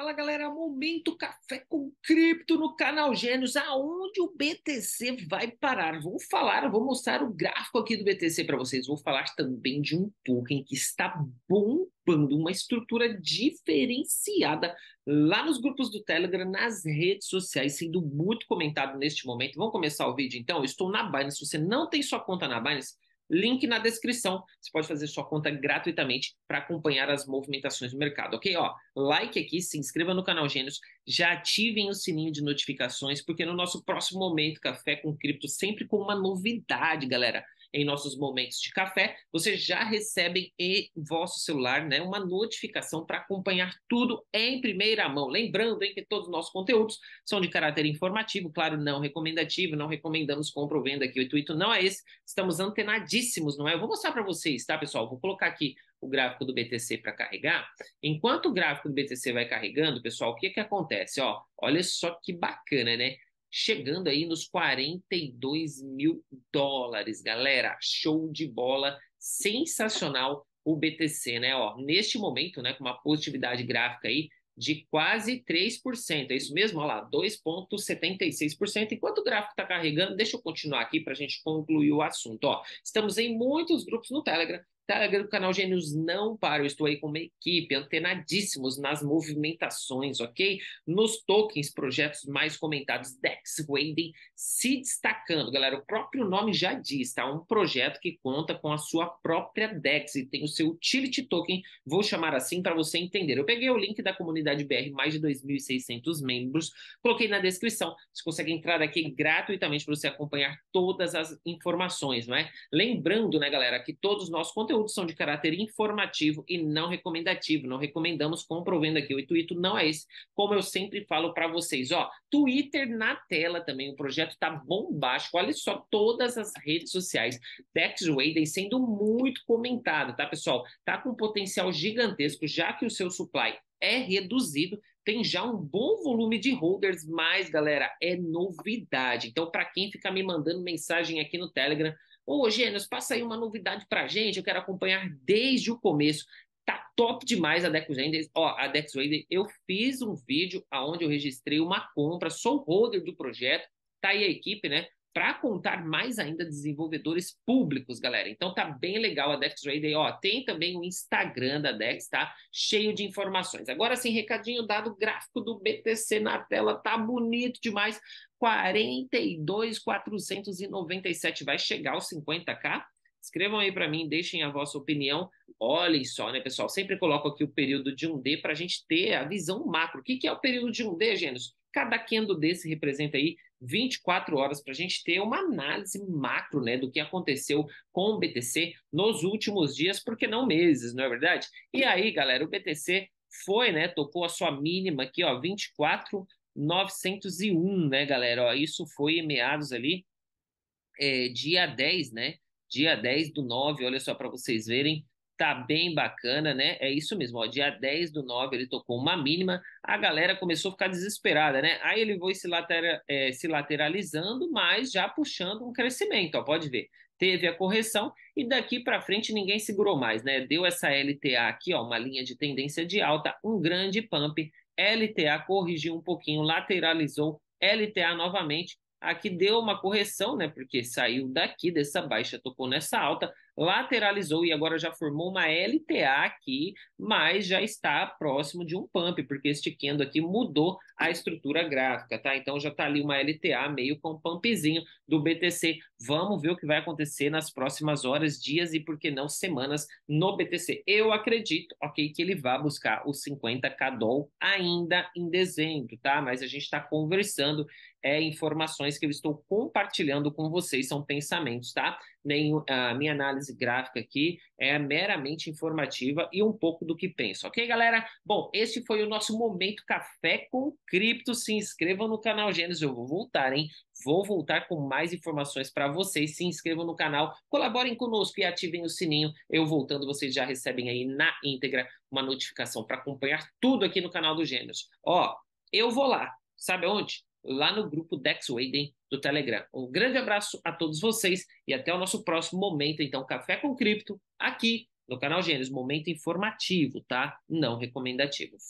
Fala galera, momento café com cripto no canal Gênios, aonde o BTC vai parar? Vou falar, vou mostrar o gráfico aqui do BTC para vocês. Vou falar também de um token que está bombando, uma estrutura diferenciada lá nos grupos do Telegram, nas redes sociais, sendo muito comentado neste momento. Vamos começar o vídeo então. Eu estou na Binance. Se você não tem sua conta na Binance, Link na descrição. Você pode fazer sua conta gratuitamente para acompanhar as movimentações do mercado, ok? Ó, like aqui, se inscreva no canal Gênios, já ativem o sininho de notificações, porque no nosso próximo momento, Café com Cripto, sempre com uma novidade, galera em nossos momentos de café, vocês já recebem em vosso celular né, uma notificação para acompanhar tudo em primeira mão. Lembrando hein, que todos os nossos conteúdos são de caráter informativo, claro, não recomendativo, não recomendamos compra ou venda aqui, o intuito não é esse, estamos antenadíssimos, não é? Eu vou mostrar para vocês, tá, pessoal? Vou colocar aqui o gráfico do BTC para carregar. Enquanto o gráfico do BTC vai carregando, pessoal, o que, que acontece? Ó, olha só que bacana, né? chegando aí nos 42 mil dólares, galera. Show de bola, sensacional o BTC, né? Ó, neste momento, né, com uma positividade gráfica aí de quase 3%. É isso mesmo? Olha lá, 2,76%. Enquanto o gráfico está carregando, deixa eu continuar aqui para a gente concluir o assunto. Ó, estamos em muitos grupos no Telegram Instagram do canal Gênios Não Para. Eu estou aí com uma equipe, antenadíssimos nas movimentações, ok? Nos tokens, projetos mais comentados, DEX, Waiting, se destacando. Galera, o próprio nome já diz, tá? Um projeto que conta com a sua própria DEX e tem o seu utility token, vou chamar assim para você entender. Eu peguei o link da comunidade BR, mais de 2.600 membros, coloquei na descrição. Você consegue entrar aqui gratuitamente para você acompanhar todas as informações, não é? Lembrando, né, galera, que todos os nossos conteúdos conteúdos são de caráter informativo e não recomendativo. Não recomendamos comprovando aqui. O intuito não é esse. Como eu sempre falo para vocês, ó, Twitter na tela também. O projeto tá bombástico. Olha só todas as redes sociais. Dex Waden sendo muito comentado, tá, pessoal? Tá com potencial gigantesco, já que o seu supply é reduzido, tem já um bom volume de holders, mas galera, é novidade. Então, para quem fica me mandando mensagem aqui no Telegram, Ô, oh, Gênios, passa aí uma novidade pra gente, eu quero acompanhar desde o começo. Tá top demais a Dex Raiders. Ó, a Dex Raiders, eu fiz um vídeo aonde eu registrei uma compra, sou holder do projeto, tá aí a equipe, né? para contar mais ainda desenvolvedores públicos, galera. Então tá bem legal a Dex Day Ó, tem também o Instagram da Dex, tá? Cheio de informações. Agora sim, recadinho dado, gráfico do BTC na tela, tá bonito demais. 42,497 vai chegar aos 50k. Escrevam aí para mim, deixem a vossa opinião. Olhem só, né, pessoal? Sempre coloco aqui o período de 1D para a gente ter a visão macro. O que, que é o período de 1D, Gênesis? Cada candle desse representa aí 24 horas para a gente ter uma análise macro né, do que aconteceu com o BTC nos últimos dias, porque não meses, não é verdade? E aí, galera, o BTC foi, né? Tocou a sua mínima aqui, ó, 24,901, né, galera? Ó, isso foi em meados ali, é, dia 10, né? Dia 10 do 9, olha só para vocês verem tá bem bacana, né? É isso mesmo, ó, dia 10 do 9 ele tocou uma mínima, a galera começou a ficar desesperada, né? Aí ele foi se, latera, é, se lateralizando, mas já puxando um crescimento, ó, pode ver. Teve a correção e daqui para frente ninguém segurou mais, né? Deu essa LTA aqui, ó, uma linha de tendência de alta, um grande pump, LTA corrigiu um pouquinho, lateralizou, LTA novamente Aqui deu uma correção, né? Porque saiu daqui dessa baixa, tocou nessa alta, lateralizou e agora já formou uma LTA aqui, mas já está próximo de um pump, porque este candle aqui mudou a estrutura gráfica, tá? Então já está ali uma LTA meio com pumpzinho do BTC. Vamos ver o que vai acontecer nas próximas horas, dias e por que não semanas no BTC. Eu acredito, ok, que ele vá buscar os 50k ainda em dezembro, tá? Mas a gente está conversando é informações que eu estou compartilhando com vocês, são pensamentos, tá? Nem, a minha análise gráfica aqui é meramente informativa e um pouco do que penso, ok, galera? Bom, esse foi o nosso Momento Café com Cripto. Se inscrevam no canal Gênesis, eu vou voltar, hein? Vou voltar com mais informações para vocês. Se inscrevam no canal, colaborem conosco e ativem o sininho. Eu voltando, vocês já recebem aí na íntegra uma notificação para acompanhar tudo aqui no canal do Gênesis. Ó, eu vou lá, sabe onde? lá no grupo Dex Waiting do Telegram. Um grande abraço a todos vocês e até o nosso próximo momento, então, Café com Cripto, aqui no canal Gênesis. Momento informativo, tá? Não recomendativo.